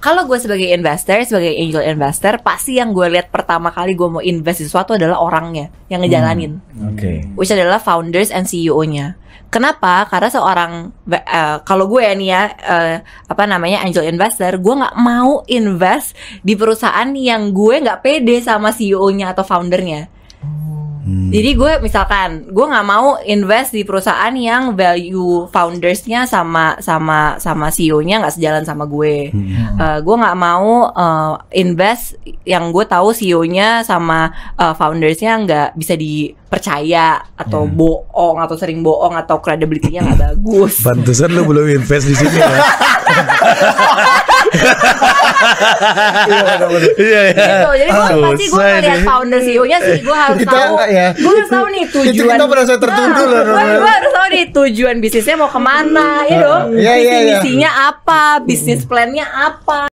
kalau gue sebagai investor, sebagai angel investor, pasti yang gue lihat pertama kali gue mau invest di sesuatu adalah orangnya yang ngejalanin. Hmm. Oke. Okay. Which adalah founders and CEO-nya. Kenapa? Karena seorang uh, kalau gue ini ya uh, apa namanya angel investor, gue nggak mau invest di perusahaan yang gue nggak pede sama CEO-nya atau foundernya Hmm. Jadi gue misalkan gue nggak mau invest di perusahaan yang value foundersnya sama sama sama CEO-nya nggak sejalan sama gue. Hmm. Uh, gue nggak mau uh, invest yang gue tahu CEO-nya sama uh, foundersnya nggak bisa dipercaya atau hmm. bohong atau sering bohong atau credibility-nya nggak bagus. Pantesan lo belum invest di sini ya. Iya, iya iya. Gitu. Jadi gue pasti gue ngeliat founder CEO-nya sih gue harus kita, tahu. Ya. Gue harus tahu nih tujuan. Itu kita merasa tertuduh nah, loh. Gue harus tahu nih tujuan bisnisnya mau kemana, ya Iya dong. Iya, iya Misinya apa, bisnis plannya apa.